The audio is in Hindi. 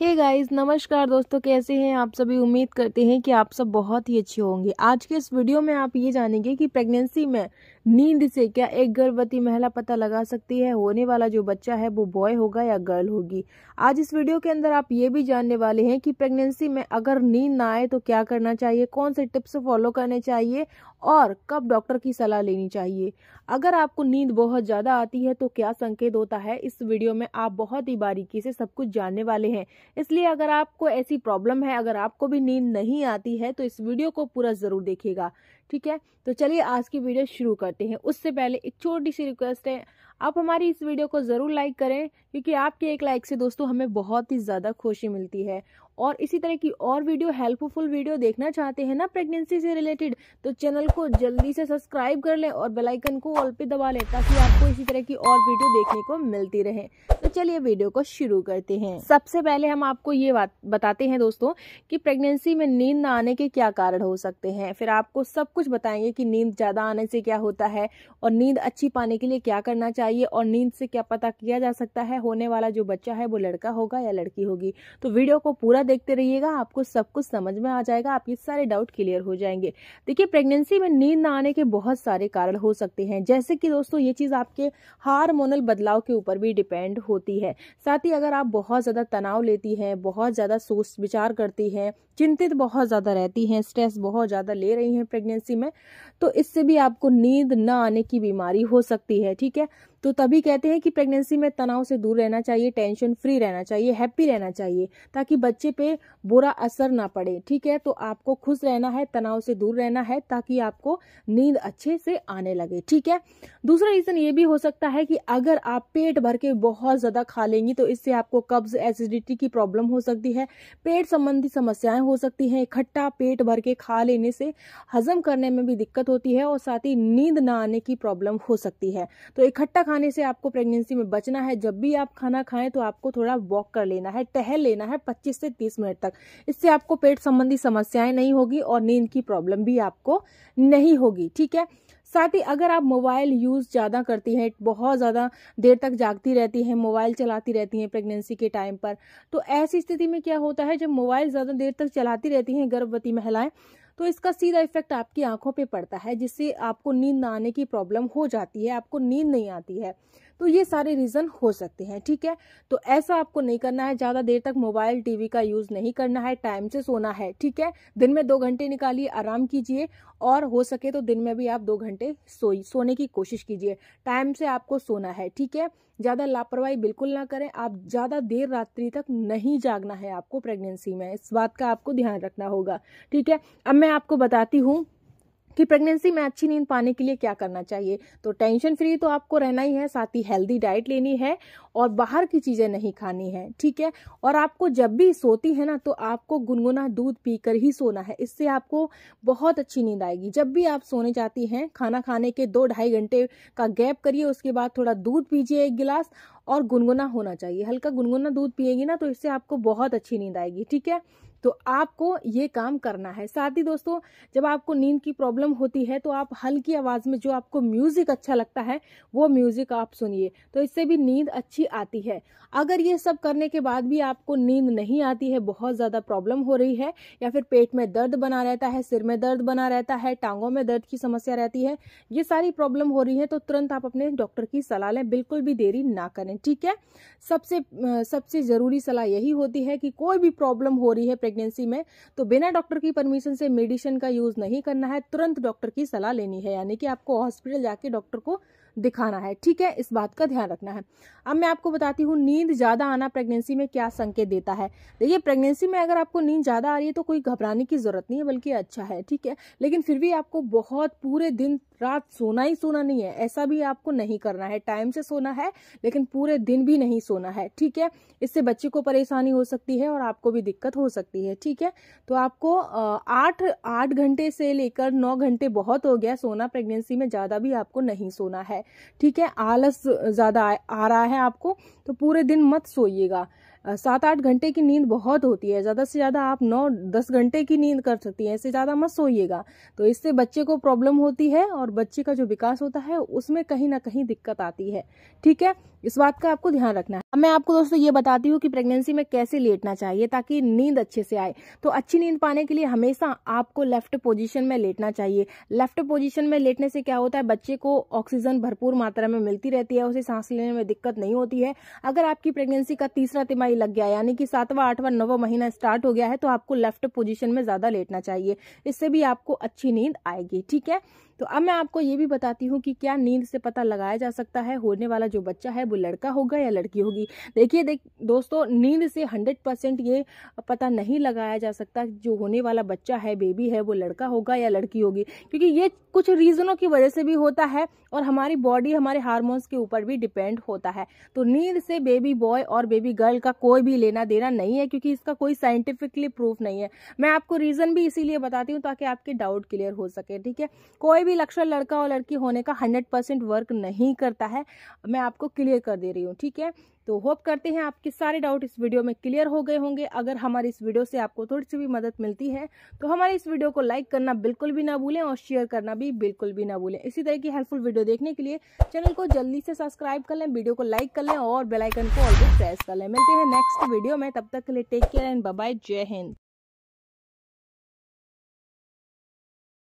हे गाइस नमस्कार दोस्तों कैसे हैं आप सभी उम्मीद करते हैं कि आप सब बहुत ही अच्छे होंगे आज के इस वीडियो में आप ये जानेंगे कि प्रेगनेंसी में नींद से क्या एक गर्भवती महिला पता लगा सकती है होने वाला जो बच्चा है वो बॉय होगा या गर्ल होगी आज इस वीडियो के अंदर आप ये भी जानने वाले हैं कि प्रेगनेंसी में अगर नींद ना आए तो क्या करना चाहिए कौन से टिप्स फॉलो करने चाहिए और कब डॉक्टर की सलाह लेनी चाहिए अगर आपको नींद बहुत ज़्यादा आती है तो क्या संकेत होता है इस वीडियो में आप बहुत ही बारीकी से सब कुछ जानने वाले हैं इसलिए अगर आपको ऐसी प्रॉब्लम है अगर आपको भी नींद नहीं आती है तो इस वीडियो को पूरा ज़रूर देखिएगा ठीक है तो चलिए आज की वीडियो शुरू कर जाते हैं उससे पहले एक छोटी सी रिक्वेस्ट है आप हमारी इस वीडियो को ज़रूर लाइक करें क्योंकि आपके एक लाइक से दोस्तों हमें बहुत ही ज़्यादा खुशी मिलती है और इसी तरह की और वीडियो हेल्पफुल वीडियो देखना चाहते हैं ना प्रेगनेंसी से रिलेटेड तो चैनल को जल्दी से सब्सक्राइब कर लें और बेलाइकन को ऑल पे दबा लें ताकि आपको इसी तरह की और वीडियो देखने को मिलती रहे तो चलिए वीडियो को शुरू करते हैं सबसे पहले हम आपको ये बात बताते हैं दोस्तों कि प्रेगनेंसी में नींद ना आने के क्या कारण हो सकते हैं फिर आपको सब कुछ बताएंगे कि नींद ज़्यादा आने से क्या होता है और नींद अच्छी पाने के लिए क्या करना चाहिए और नींद से क्या पता किया जा सकता है होने वाला जो बच्चा है वो लड़का होगा या लड़की होगी तो वीडियो को पूरा देखते रहिएगा आपको सब कुछ समझ में आ जाएगा आपके सारे डाउट क्लियर हो जाएंगे देखिए प्रेगनेंसी में नींद ना आने के बहुत सारे कारण हो सकते हैं जैसे कि दोस्तों ये चीज़ आपके हार्मोनल बदलाव के ऊपर भी डिपेंड होती है साथ ही अगर आप बहुत ज़्यादा तनाव लेती हैं बहुत ज़्यादा सोच विचार करती हैं चिंतित बहुत ज़्यादा रहती हैं स्ट्रेस बहुत ज़्यादा ले रही हैं प्रेगनेंसी में तो इससे भी आपको नींद न आने की बीमारी हो सकती है ठीक है तो तभी कहते हैं कि प्रेगनेंसी में तनाव से दूर रहना चाहिए टेंशन फ्री रहना चाहिए हैप्पी रहना चाहिए ताकि बच्चे पे बुरा असर ना पड़े ठीक है तो आपको खुश रहना है तनाव से दूर रहना है ताकि आपको नींद अच्छे से आने लगे ठीक है दूसरा रीजन ये भी हो सकता है कि अगर आप पेट भर के बहुत ज़्यादा खा लेंगी तो इससे आपको कब्ज एसिडिटी की प्रॉब्लम हो सकती है पेट संबंधी समस्याएं हो सकती हैं इकट्ठा पेट भर के खा लेने से हजम करने में भी दिक्कत होती है और साथ ही नींद ना आने की प्रॉब्लम हो सकती है तो इकट्ठा खाने से आपको प्रेगनेंसी में बचना है जब भी आप खाना खाएं तो आपको थोड़ा वॉक कर लेना है टहल लेना है 25 से 30 मिनट तक इससे आपको पेट संबंधी समस्याएं नहीं होगी और नींद की प्रॉब्लम भी आपको नहीं होगी ठीक है साथ ही अगर आप मोबाइल यूज़ ज़्यादा करती हैं बहुत ज़्यादा देर तक जागती रहती हैं मोबाइल चलाती रहती हैं प्रेगनेंसी के टाइम पर तो ऐसी स्थिति में क्या होता है जब मोबाइल ज़्यादा देर तक चलाती रहती हैं गर्भवती महिलाएं तो इसका सीधा इफेक्ट आपकी आंखों पर पड़ता है जिससे आपको नींद ना आने की प्रॉब्लम हो जाती है आपको नींद नहीं आती है तो ये सारे रीज़न हो सकते हैं ठीक है तो ऐसा आपको नहीं करना है ज़्यादा देर तक मोबाइल टीवी का यूज़ नहीं करना है टाइम से सोना है ठीक है दिन में दो घंटे निकालिए आराम कीजिए और हो सके तो दिन में भी आप दो घंटे सोई सोने की कोशिश कीजिए टाइम से आपको सोना है ठीक है ज़्यादा लापरवाही बिल्कुल ना करें आप ज़्यादा देर रात्रि तक नहीं जागना है आपको प्रेगनेंसी में इस बात का आपको ध्यान रखना होगा ठीक है अब मैं आपको बताती हूँ कि प्रेगनेंसी में अच्छी नींद पाने के लिए क्या करना चाहिए तो टेंशन फ्री तो आपको रहना ही है साथ ही हेल्दी डाइट लेनी है और बाहर की चीज़ें नहीं खानी है ठीक है और आपको जब भी सोती है ना तो आपको गुनगुना दूध पीकर ही सोना है इससे आपको बहुत अच्छी नींद आएगी जब भी आप सोने जाती हैं खाना खाने के दो ढाई घंटे का गैप करिए उसके बाद थोड़ा दूध पीजिए एक गिलास और गुनगुना होना चाहिए हल्का गुनगुना दूध पिएगी ना तो इससे आपको बहुत अच्छी नींद आएगी ठीक है तो आपको ये काम करना है साथ ही दोस्तों जब आपको नींद की प्रॉब्लम होती है तो आप हल्की आवाज़ में जो आपको म्यूज़िक अच्छा लगता है वो म्यूज़िक आप सुनिए तो इससे भी नींद अच्छी आती है अगर ये सब करने के बाद भी आपको नींद नहीं आती है बहुत ज़्यादा प्रॉब्लम हो रही है या फिर पेट में दर्द बना रहता है सिर में दर्द बना रहता है टांगों में दर्द की समस्या रहती है ये सारी प्रॉब्लम हो रही है तो तुरंत आप अपने डॉक्टर की सलाह लें बिल्कुल भी देरी ना करें ठीक है सबसे सबसे ज़रूरी सलाह यही होती है कि कोई भी प्रॉब्लम हो रही है प्रेगनेंसी में तो बिना डॉक्टर की परमिशन से मेडिसिन का यूज़ नहीं करना है तुरंत डॉक्टर की सलाह लेनी है यानी कि आपको हॉस्पिटल जाके डॉक्टर को दिखाना है ठीक है इस बात का ध्यान रखना है अब मैं आपको बताती हूँ नींद ज़्यादा आना प्रेगनेंसी में क्या संकेत देता है देखिए प्रेगनेंसी में अगर आपको नींद ज़्यादा आ रही है तो कोई घबराने की ज़रूरत नहीं है बल्कि अच्छा है ठीक है लेकिन फिर भी आपको बहुत पूरे दिन रात सोना ही सोना नहीं है ऐसा भी आपको नहीं करना है टाइम से सोना है लेकिन पूरे दिन भी नहीं सोना है ठीक है इससे बच्चे को परेशानी हो सकती है और आपको भी दिक्कत हो सकती है ठीक है तो आपको आठ आठ घंटे से लेकर नौ घंटे बहुत हो गया सोना प्रेगनेंसी में ज़्यादा भी आपको नहीं सोना है ठीक है आलस ज़्यादा आ रहा है आपको तो पूरे दिन मत सोइएगा सात आठ घंटे की नींद बहुत होती है ज़्यादा से ज़्यादा आप नौ दस घंटे की नींद कर सकती हैं इससे ज़्यादा मत सोइएगा तो इससे बच्चे को प्रॉब्लम होती है और बच्चे का जो विकास होता है उसमें कहीं ना कहीं दिक्कत आती है ठीक है इस बात का आपको ध्यान रखना है अब मैं आपको दोस्तों ये बताती हूँ कि प्रेगनेंसी में कैसे लेटना चाहिए ताकि नींद अच्छे से आए तो अच्छी नींद पाने के लिए हमेशा आपको लेफ्ट पोजिशन में लेटना चाहिए लेफ्ट पोजिशन में लेटने से क्या होता है बच्चे को ऑक्सीजन भरपूर मात्रा में मिलती रहती है उसे सांस लेने में दिक्कत नहीं होती है अगर आपकी प्रेगनेंसी का तीसरा तिमाही लग गया यानी कि सातवा आठवा नवा महीना स्टार्ट हो गया है तो आपको लेफ्ट पोजिशन में ज्यादा लेटना चाहिए इससे भी आपको अच्छी नींद आएगी ठीक है तो अब मैं आपको ये भी बताती हूँ कि क्या नींद से पता लगाया जा सकता है होने वाला जो बच्चा है वो लड़का होगा या लड़की होगी देखिए देख दोस्तों नींद से हंड्रेड परसेंट ये पता नहीं लगाया जा सकता जो होने वाला बच्चा है बेबी है वो लड़का होगा या लड़की होगी क्योंकि ये कुछ रीज़नों की वजह से भी होता है और हमारी बॉडी हमारे हारमोन्स के ऊपर भी डिपेंड होता है तो नींद से बेबी बॉय और बेबी गर्ल का कोई भी लेना देना नहीं है क्योंकि इसका कोई साइंटिफिकली प्रूफ नहीं है मैं आपको रीज़न भी इसीलिए बताती हूँ ताकि आपके डाउट क्लियर हो सके ठीक है कोई भी लक्षण लड़का और लड़की होने का हंड्रेड वर्क नहीं करता है मैं आपको क्लियर क्लियर कर दे रही हूँ ठीक है तो होप करते हैं आपके सारे डाउट इस वीडियो में क्लियर हो गए होंगे अगर हमारे इस वीडियो से आपको थोड़ी सी भी मदद मिलती है तो हमारे इस वीडियो को लाइक करना बिल्कुल भी ना भूलें और शेयर करना भी बिल्कुल भी ना भूलें इसी तरह की हेल्पफुल वीडियो देखने के लिए चैनल को जल्दी से सब्सक्राइब कर लें वीडियो को लाइक कर लें और बेलाइकन को ऑलरेडी प्रेस कर लें मिलते हैं नेक्स्ट वीडियो में तब तक के लिए टेक केयर एंड बाय जय हिंद